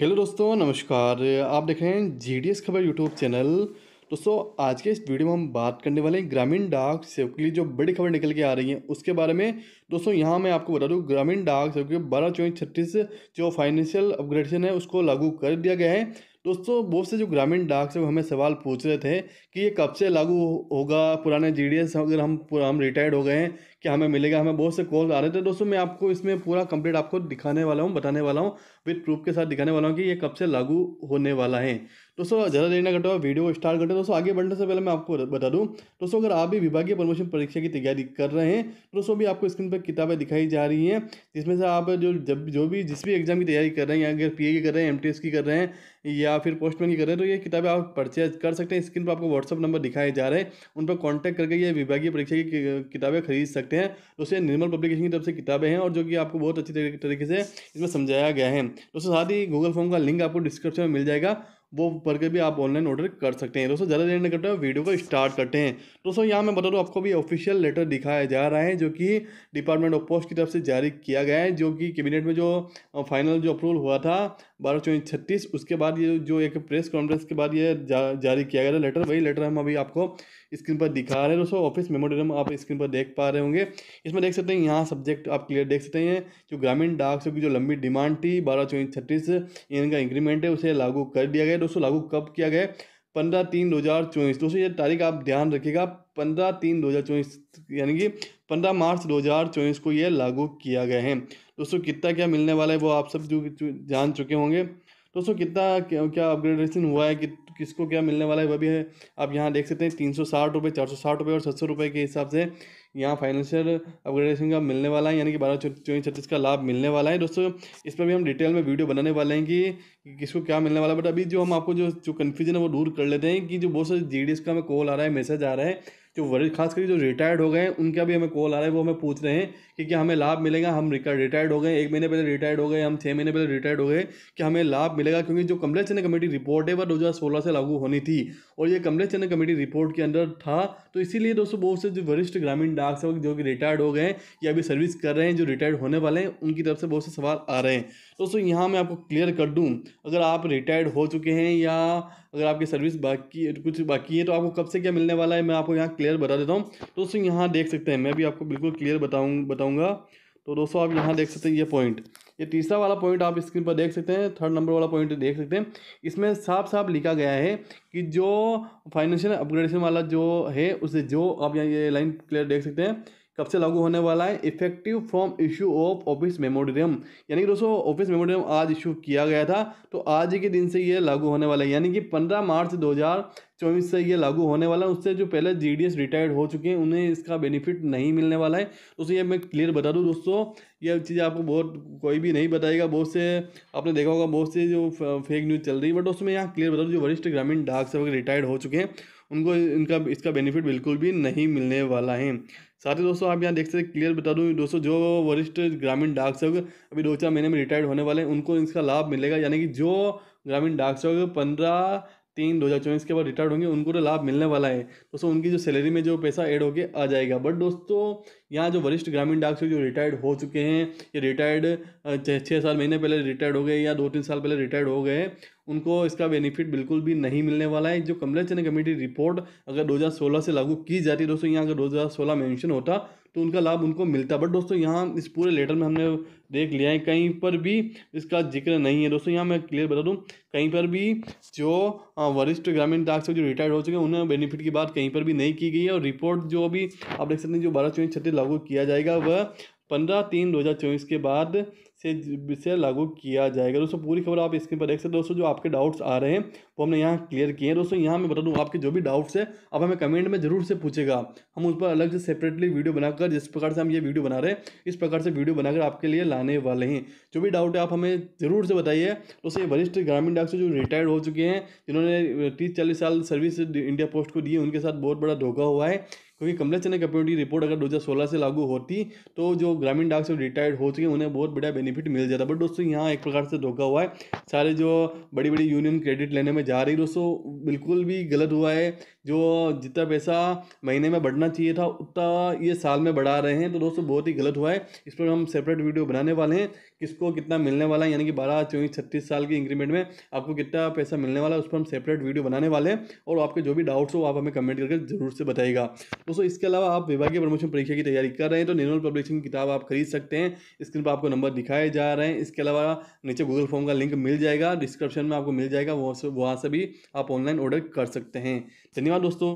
hello दोस्तों नमस्कार आप देख रहे हैं जी खबर यूट्यूब चैनल दोस्तों आज के इस वीडियो में हम बात करने वाले हैं ग्रामीण डाक सेवक के लिए जो बड़ी खबर निकल के आ रही है उसके बारे में दोस्तों यहाँ मैं आपको बता दूँ ग्रामीण डाक के बारह चौबीस छत्तीस जो फाइनेंशियल अपग्रेडेशन है उसको लागू कर दिया गया है दोस्तों बहुत से जो ग्रामीण डाक से हमें सवाल पूछ रहे थे कि ये कब से लागू होगा पुराने जी अगर हम हम रिटायर्ड हो गए हैं कि हमें मिलेगा हमें बहुत से कॉल आ रहे थे दोस्तों मैं आपको इसमें पूरा कंप्लीट आपको दिखाने वाला हूँ बताने वाला हूँ विद प्रूफ के साथ दिखाने वाला हूँ कि ये कब से लागू होने वाला है दोस्तों ज़्यादा देर ना घटो वीडियो स्टार्ट करते हैं दोस्तों आगे बढ़ने से पहले मैं आपको बता दूँ दोस्तों अगर आप भी विभागीय प्रमोशन परीक्षा की तैयारी कर रहे हैं दोस्तों भी आपको स्क्रीन पर किताबें दिखाई जा रही हैं जिसमें से आप जो जब जो भी जिस भी एग्ज़ाम की तैयारी कर रहे हैं या अगर पी की कर रहे हैं एम की कर रहे हैं या फिर पोस्टमैन की कर रहे हैं तो ये किताबें आप परचेज कर सकते हैं स्क्रीन पर आपको व्हाट्सअप नंबर दिखाए जा रहे हैं उन पर कॉन्टैक्ट करके ये विभागीय परीक्षा की किताबें खरीद सकते हैं दोस्तों निर्मल पब्लिकेशन की तरफ से किताबें हैं और जो कि आपको बहुत अच्छी तरीके से इसमें समझाया गया है दोस्तों साथ ही गूगल फॉर्म का लिंक आपको डिस्क्रिप्शन में मिल जाएगा वो बर्गर भी आप ऑनलाइन ऑर्डर कर सकते हैं दोस्तों ज़्यादा देर नहीं करते हुए वीडियो को स्टार्ट करते हैं दोस्तों यहाँ मैं बता दूँ आपको भी ऑफिशियल लेटर दिखाया जा रहा है जो कि डिपार्टमेंट ऑफ पोस्ट की तरफ से जारी किया गया है जो कि कैबिनेट में जो फाइनल जो अप्रूवल हुआ था बारह चौबीस छत्तीस उसके बाद ये जो एक प्रेस कॉन्फ्रेंस के बाद ये जा, जारी किया गया लेटर वही लेटर हम अभी आपको स्क्रीन पर दिखा रहे हैं दोस्तों ऑफिस मेमोरियम आप स्क्रीन पर देख पा रहे होंगे इसमें देख सकते हैं यहाँ सब्जेक्ट आप क्लियर देख सकते हैं जो ग्रामीण डाक से की जो लंबी डिमांड थी बारह चौबीस छत्तीस इनका इंक्रीमेंट है उसे लागू कर दिया गया दोस्तों लागू कब किया गया पंद्रह तीन दो हज़ार चौबीस दोस्तों ये तारीख आप ध्यान रखिएगा पंद्रह तीन दो हज़ार चौबीस यानी कि पंद्रह मार्च दो हज़ार चौबीस को ये लागू किया गया है दोस्तों कितना क्या मिलने वाला है वो आप सब जो जान चुके होंगे दोस्तों कितना क्या, क्या अपग्रेडेशन हुआ है कि किसको क्या मिलने वाला है वह भी है आप यहाँ देख सकते हैं तीन सौ साठ रुपये चार सौ साठ रुपये और सत्तर रुपये के हिसाब से यहाँ फाइनेंशियल अपग्रेडेशन का मिलने वाला है यानी कि बारह चौबीस छत्तीस का लाभ मिलने वाला है दोस्तों इस पर भी हम डिटेल में वीडियो बनाने वाले हैं कि किसको क्या मिलने वाला है बट अभी जो हम आपको जो जो कन्फ्यूजन है वो दूर कर लेते हैं कि जो बहुत सारे जी का हमें कॉल आ रहा है मैसेज आ रहा है जो वरिष्ठ खास करके जो रिटायर्ड हो गए हैं उनका भी हमें कॉल आ रहा है वो हमें पूछ रहे हैं कि क्या हमें लाभ मिलेगा हम रिटायर्ड हो गए एक महीने पहले रिटायर्ड हो गए हम छः महीने पहले रिटायर्ड हो गए कि हमें लाभ मिलेगा क्योंकि जो कमलेश चंद कमेटी रिपोर्ट है वह दो से लागू होनी थी और ये कमलेश चंद कमेटी रिपोर्ट के अंदर था तो इसीलिए दोस्तों बहुत से जो वरिष्ठ ग्रामीण डाक सेवक जो कि रिटायर्ड हो गए हैं या अभी सर्विस कर रहे हैं जो रिटायर्ड होने वाले हैं उनकी तरफ से बहुत से सवाल आ रहे हैं दोस्तों यहाँ मैं आपको क्लियर कर दूँ अगर आप रिटायर्ड हो चुके हैं या अगर आपकी सर्विस बाकी कुछ बाकी है तो आपको कब से क्या मिलने वाला है मैं आपको यहाँ क्लियर बता देता हूँ तो दोस्तों यहाँ देख सकते हैं मैं भी आपको बिल्कुल क्लियर बताऊँ बताऊँगा तो दोस्तों आप यहाँ देख सकते हैं ये पॉइंट ये तीसरा वाला पॉइंट आप स्क्रीन पर देख सकते हैं थर्ड नंबर वाला पॉइंट देख सकते हैं इसमें साफ साफ लिखा गया है कि जो फाइनेंशियल अपग्रेडेशन वाला जो है उसे जो आप यहाँ ये लाइन क्लियर देख सकते हैं कब से लागू होने वाला है effective from issue of office memorandum यानी कि दोस्तों ऑफिस मेमोरियम आज इशू किया गया था तो आज के दिन से ये लागू होने वाला है यानी कि 15 मार्च 2024 से ये लागू होने वाला है उससे जो पहले जीडीएस रिटायर्ड हो चुके हैं उन्हें इसका बेनिफिट नहीं मिलने वाला है दोस्तों ये मैं क्लियर बता दूँ दोस्तों ये चीज़ आपको बहुत कोई भी नहीं बताएगा बहुत से आपने देखा होगा बहुत से जो फेक न्यूज़ चल रही है बट दोस्तों यहाँ क्लियर बता दूँ जो वरिष्ठ ग्रामीण डाक सेवक रिटायर्ड हो चुके हैं उनको इनका इसका बेनिफिट बिल्कुल भी नहीं मिलने वाला है साथ ही दोस्तों आप यहाँ देख सकते क्लियर बता दूँ दोस्तों जो वरिष्ठ ग्रामीण डाक सेवक अभी दो चार महीने में रिटायर्ड होने वाले हैं उनको इसका लाभ मिलेगा यानी कि जो ग्रामीण डाक सेवक पंद्रह तीन दो हज़ार चौबीस के बाद रिटायर्ड होंगे उनको तो लाभ मिलने वाला है दोस्तों उनकी जो सैलरी में जो पैसा ऐड होके आ जाएगा बट दोस्तों यहाँ जो वरिष्ठ ग्रामीण डाक सेवक जो रिटायर्ड हो चुके हैं ये रिटायर्ड छः साल महीने पहले रिटायर्ड हो गए या दो तीन साल पहले रिटायर्ड हो गए उनको इसका बेनिफिट बिल्कुल भी नहीं मिलने वाला है जो कमला चंद कमेटी रिपोर्ट अगर 2016 से लागू की जाती है दोस्तों यहाँ अगर 2016 मेंशन होता तो उनका लाभ उनको मिलता बट दोस्तों यहाँ इस पूरे लेटर में हमने देख लिया है कहीं पर भी इसका जिक्र नहीं है दोस्तों यहाँ मैं क्लियर बता दूँ कहीं पर भी जो वरिष्ठ ग्रामीण डाक से जो रिटायर्ड हो चुके हैं उन्हें बेनिफिट की बात कहीं पर भी नहीं की गई है और रिपोर्ट जो अभी आप देख सकते हैं जो बारह चौबीस छत्तीस लागू किया जाएगा वह पंद्रह तीन दो हज़ार चौबीस के बाद से से लागू किया जाएगा दोस्तों पूरी खबर आप स्क्रीन पर देख सकते हैं दोस्तों जो आपके डाउट्स आ रहे हैं वो हमने यहाँ क्लियर किए हैं दोस्तों यहाँ मैं बता दूँ आपके जो भी डाउट्स है आप हमें कमेंट में जरूर से पूछेगा हम उस पर अलग से सेपरेटली वीडियो बनाकर जिस प्रकार से हम ये वीडियो बना रहे हैं इस प्रकार से वीडियो बनाकर आपके लिए लाने वाले हैं जो भी डाउट है आप हमें ज़रूर से बताइए दोस्तों ये वरिष्ठ ग्रामीण डाक से जो रिटायर्ड हो चुके हैं जिन्होंने तीस चालीस साल सर्विस इंडिया पोस्ट को दी है उनके साथ बहुत बड़ा धोखा हुआ है क्योंकि कमलेश चंद्र कम्युनिटी रिपोर्ट अगर 2016 से लागू होती तो जो ग्रामीण डाक से रिटायर्ड हो चुके उन्हें बहुत बड़ा बेनिफिट बेनिफिट मिल जाता है बट दोस्तों यहाँ एक प्रकार से धोखा हुआ है सारे जो बड़ी बड़ी यूनियन क्रेडिट लेने में जा रही दोस्तों बिल्कुल भी गलत हुआ है जो जितना पैसा महीने में बढ़ना चाहिए था उतना ये साल में बढ़ा रहे हैं तो दोस्तों बहुत ही गलत हुआ है इस पर हम सेपरेट वीडियो बनाने वाले हैं किसको कितना मिलने वाला है यानी कि बारह चौबीस छत्तीस साल के इंक्रीमेंट में आपको कितना पैसा मिलने वाला है उस पर हम सेपरेट वीडियो बनाने वाले हैं और आपके जो भी डाउट्स हो आप हमें कमेंट करके जरूर से बताएगा दोस्तों इसके अलावा आप विभागीय प्रमोशन परीक्षा की तैयारी कर रहे हैं तो निर्मल पब्लिशिंग किताब आप खरीद सकते हैं स्क्रीन पर आपको नंबर दिखाया बताए जा रहे हैं इसके अलावा नीचे गूगल फॉर्म का लिंक मिल जाएगा डिस्क्रिप्शन में आपको मिल जाएगा वहाँ से वहाँ से भी आप ऑनलाइन ऑर्डर कर सकते हैं धन्यवाद दोस्तों